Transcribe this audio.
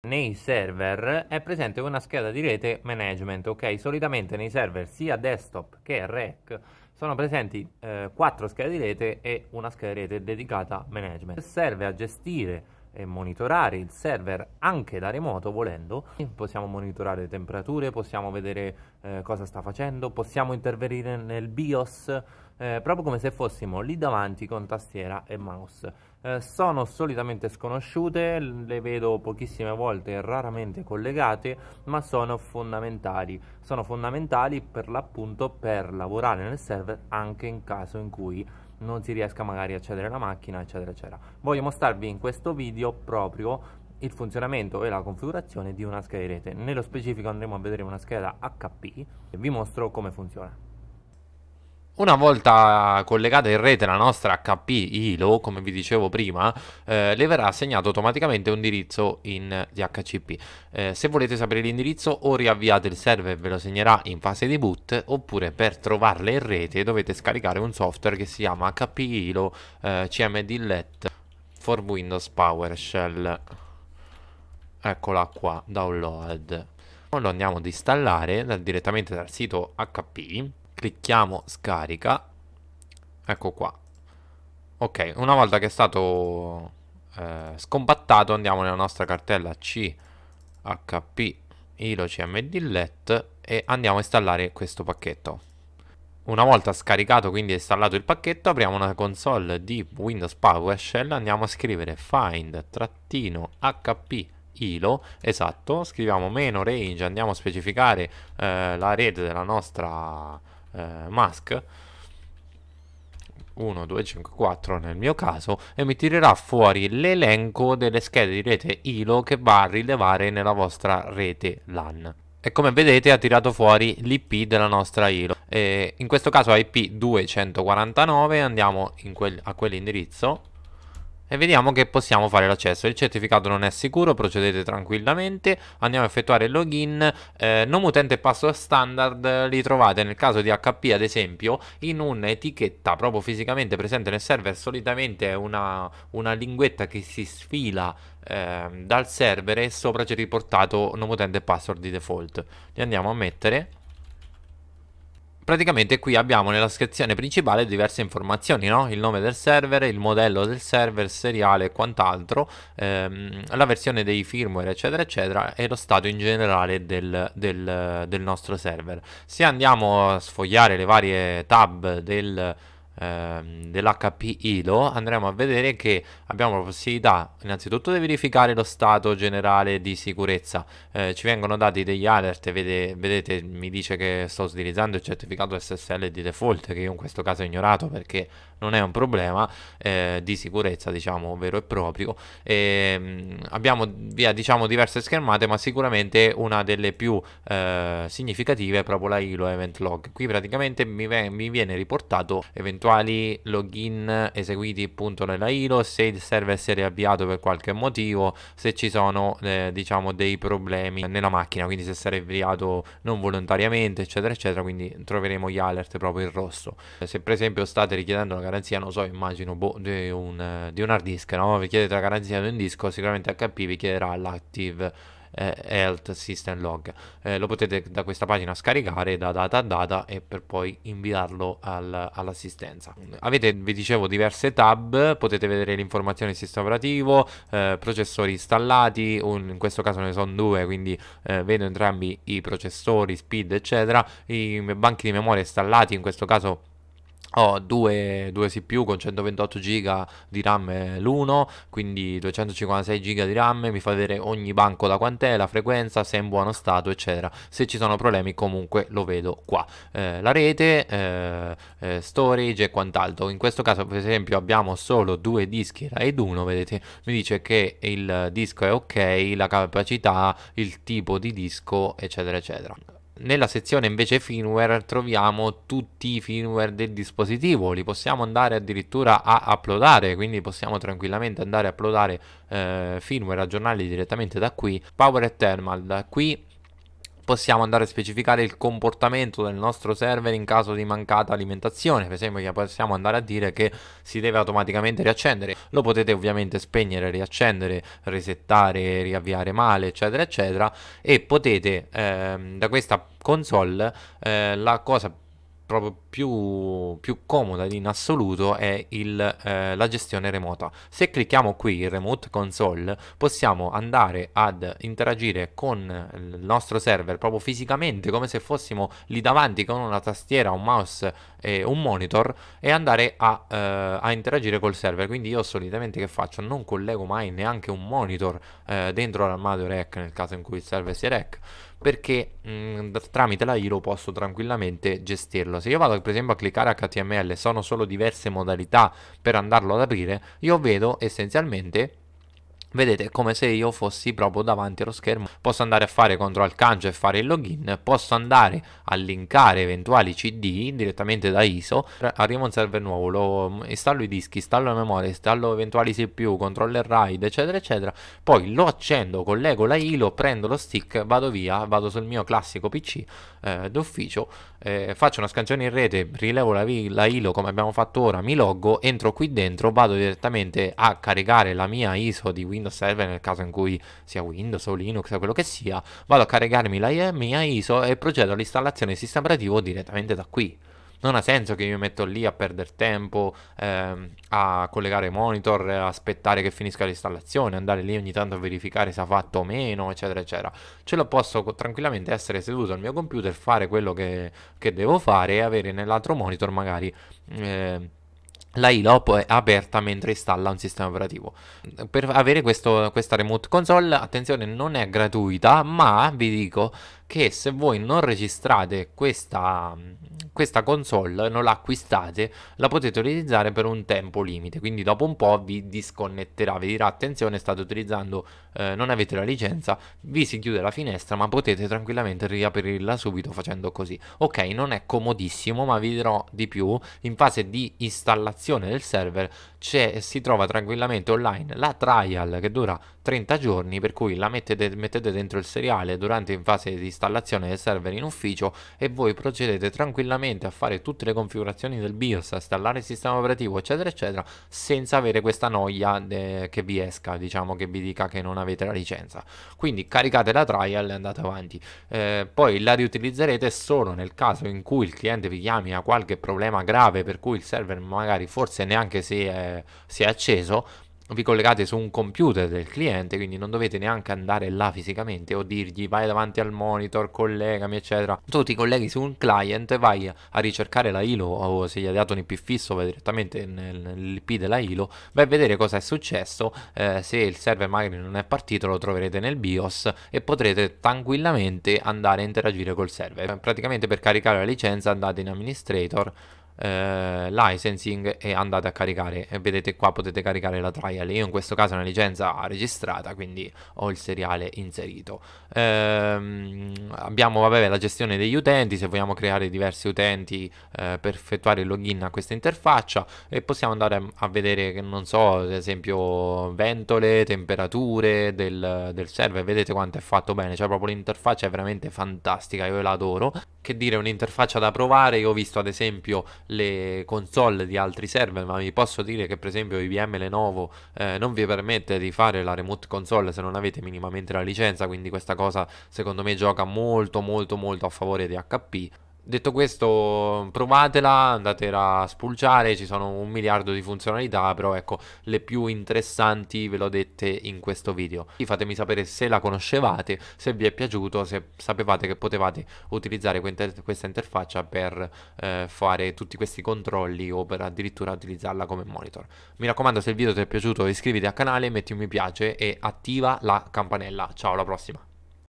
Nei server è presente una scheda di rete management, ok? Solitamente nei server sia desktop che rack sono presenti eh, 4 schede di rete e una scheda di rete dedicata a management. Serve a gestire e monitorare il server anche da remoto volendo. Possiamo monitorare le temperature, possiamo vedere eh, cosa sta facendo, possiamo intervenire nel BIOS, eh, proprio come se fossimo lì davanti con tastiera e mouse. Eh, sono solitamente sconosciute, le vedo pochissime volte, raramente collegate, ma sono fondamentali. Sono fondamentali per l'appunto per lavorare nel server anche in caso in cui non si riesca magari a accedere alla macchina, eccetera, eccetera. Voglio mostrarvi in questo video proprio il funzionamento e la configurazione di una scheda di rete. Nello specifico andremo a vedere una scheda HP e vi mostro come funziona. Una volta collegata in rete la nostra HP ILO, come vi dicevo prima, eh, le verrà assegnato automaticamente un indirizzo in DHCP. Eh, se volete sapere l'indirizzo o riavviate il server e ve lo segnerà in fase di boot, oppure per trovarle in rete dovete scaricare un software che si chiama HP ILO eh, LET for Windows PowerShell. Eccola qua, download. Lo andiamo ad installare da, direttamente dal sito HP clicchiamo scarica ecco qua ok una volta che è stato eh, scompattato andiamo nella nostra cartella chp ilocmdlet e andiamo a installare questo pacchetto una volta scaricato quindi installato il pacchetto apriamo una console di windows powershell andiamo a scrivere find trattino hp ILO, esatto, scriviamo meno range, andiamo a specificare eh, la rete della nostra eh, Musk 1, 2, 5, 4 nel mio caso e mi tirerà fuori l'elenco delle schede di rete ILO che va a rilevare nella vostra rete LAN e come vedete ha tirato fuori l'IP della nostra ILO e in questo caso IP 249 andiamo que a quell'indirizzo e vediamo che possiamo fare l'accesso. Il certificato non è sicuro, procedete tranquillamente, andiamo a effettuare il login, eh, nome utente e password standard eh, li trovate nel caso di HP ad esempio in un'etichetta proprio fisicamente presente nel server, solitamente è una, una linguetta che si sfila eh, dal server e sopra c'è riportato nome utente e password di default. Li andiamo a mettere praticamente qui abbiamo nella sezione principale diverse informazioni, no? il nome del server, il modello del server, seriale e quant'altro, ehm, la versione dei firmware eccetera eccetera e lo stato in generale del, del, del nostro server. Se andiamo a sfogliare le varie tab del Ehm, dell'HP ILO andremo a vedere che abbiamo la possibilità innanzitutto di verificare lo stato generale di sicurezza eh, ci vengono dati degli alert vede, vedete mi dice che sto utilizzando il certificato SSL di default che io in questo caso ho ignorato perché non è un problema eh, di sicurezza, diciamo, vero e proprio. E, ehm, abbiamo via, diciamo, diverse schermate, ma sicuramente una delle più eh, significative è proprio la ILO Event Log. Qui praticamente mi, ve- mi viene riportato eventuali login eseguiti appunto nella ILO, se il server si è riavviato per qualche motivo, se ci sono eh, diciamo dei problemi nella macchina, quindi se si è riavviato non volontariamente, eccetera, eccetera, quindi troveremo gli alert proprio in rosso. Se per esempio state richiedendo una garanzia, non so, immagino, boh, di, un, di, un, hard disk, no? Vi chiedete la garanzia di un disco, sicuramente HP vi chiederà l'Active eh, Health System Log. Eh, lo potete da questa pagina scaricare da data a data e per poi inviarlo al, all'assistenza. Avete, vi dicevo, diverse tab, potete vedere le informazioni del sistema operativo, eh, processori installati, un, in questo caso ne sono due, quindi eh, vedo entrambi i processori, speed, eccetera, i banchi di memoria installati, in questo caso ho oh, due, due CPU con 128 GB di RAM l'uno, quindi 256 GB di RAM, mi fa vedere ogni banco da quant'è, la frequenza, se è in buono stato, eccetera. Se ci sono problemi comunque lo vedo qua. Eh, la rete, eh, eh storage e quant'altro. In questo caso per esempio abbiamo solo due dischi RAID 1, vedete, mi dice che il disco è ok, la capacità, il tipo di disco, eccetera, eccetera nella sezione invece firmware troviamo tutti i firmware del dispositivo, li possiamo andare addirittura a uploadare, quindi possiamo tranquillamente andare a uploadare eh, firmware, aggiornarli direttamente da qui. Power e Thermal, da qui possiamo andare a specificare il comportamento del nostro server in caso di mancata alimentazione, per esempio possiamo andare a dire che si deve automaticamente riaccendere, lo potete ovviamente spegnere, riaccendere, resettare, riavviare male, eccetera, eccetera, e potete ehm, da questa console eh, la cosa proprio più, più comoda in assoluto è il, eh, la gestione remota. Se clicchiamo qui in Remote Console possiamo andare ad interagire con il nostro server proprio fisicamente come se fossimo lì davanti con una tastiera, un mouse e un monitor e andare a, eh, a interagire col server. Quindi io solitamente che faccio? Non collego mai neanche un monitor eh, dentro l'armadio rack nel caso in cui il server sia rack perché mh, mm, tramite la ILO posso tranquillamente gestirlo. Se io vado per esempio a cliccare HTML, sono solo diverse modalità per andarlo ad aprire, io vedo essenzialmente Vedete, è come se io fossi proprio davanti allo schermo. Posso andare a fare CTRL CANCIO e fare il login, posso andare a linkare eventuali CD direttamente da ISO. Arrivo un server nuovo, lo, installo i dischi, installo la memoria, installo eventuali CPU, controller RAID, eccetera, eccetera. Poi lo accendo, collego la ILO, prendo lo stick, vado via, vado sul mio classico PC eh, d'ufficio, eh, faccio una scansione in rete, rilevo la, la ILO come abbiamo fatto ora, mi loggo, entro qui dentro, vado direttamente a caricare la mia ISO di Windows Windows Server nel caso in cui sia Windows o Linux o quello che sia, vado a caricarmi la mia ISO e procedo all'installazione del sistema operativo direttamente da qui. Non ha senso che io mi metto lì a perdere tempo, ehm, a collegare monitor, aspettare che finisca l'installazione, andare lì ogni tanto a verificare se ha fatto o meno, eccetera, eccetera. Ce lo posso tranquillamente essere seduto al mio computer, fare quello che, che devo fare e avere nell'altro monitor magari... Eh, la ILOP è aperta mentre installa un sistema operativo. Per avere questo, questa remote console, attenzione, non è gratuita, ma vi dico che se voi non registrate questa, questa console, non la acquistate, la potete utilizzare per un tempo limite, quindi dopo un po' vi disconnetterà, vi dirà attenzione state utilizzando, eh, non avete la licenza, vi si chiude la finestra ma potete tranquillamente riaprirla subito facendo così. Ok, non è comodissimo ma vi dirò di più, in fase di installazione del server si trova tranquillamente online la trial che dura 30 giorni per cui la mettete, mettete dentro il seriale durante in fase di installazione del server in ufficio e voi procedete tranquillamente a fare tutte le configurazioni del BIOS, a installare il sistema operativo eccetera eccetera senza avere questa noia eh, che vi esca diciamo che vi dica che non avete la licenza quindi caricate la trial e andate avanti eh, poi la riutilizzerete solo nel caso in cui il cliente vi chiami a qualche problema grave per cui il server magari forse neanche se... è si è acceso, vi collegate su un computer del cliente, quindi non dovete neanche andare là fisicamente o dirgli vai davanti al monitor, collegami, eccetera. Tu ti colleghi su un client vai a ricercare la ILO o se gli hai dato un IP fisso vai direttamente nell'IP della ILO, vai a vedere cosa è successo, eh, se il server magari non è partito lo troverete nel BIOS e potrete tranquillamente andare a interagire col server. Praticamente per caricare la licenza andate in administrator eh, licensing e andate a caricare e vedete qua potete caricare la trial io in questo caso ho una licenza registrata quindi ho il seriale inserito ehm, abbiamo vabbè, la gestione degli utenti se vogliamo creare diversi utenti eh, per effettuare il login a questa interfaccia e possiamo andare a vedere che non so ad esempio ventole temperature del, del server vedete quanto è fatto bene cioè proprio l'interfaccia è veramente fantastica io la adoro che dire un'interfaccia da provare io ho visto ad esempio le console di altri server, ma vi posso dire che per esempio IBM Lenovo eh, non vi permette di fare la remote console se non avete minimamente la licenza, quindi questa cosa secondo me gioca molto molto molto a favore di HP. Detto questo, provatela, andatela a spulciare, ci sono un miliardo di funzionalità, però ecco, le più interessanti ve l'ho dette in questo video. Fatemi sapere se la conoscevate, se vi è piaciuto, se sapevate che potevate utilizzare questa interfaccia per eh, fare tutti questi controlli o per addirittura utilizzarla come monitor. Mi raccomando, se il video ti è piaciuto iscriviti al canale, metti un mi piace e attiva la campanella. Ciao, alla prossima!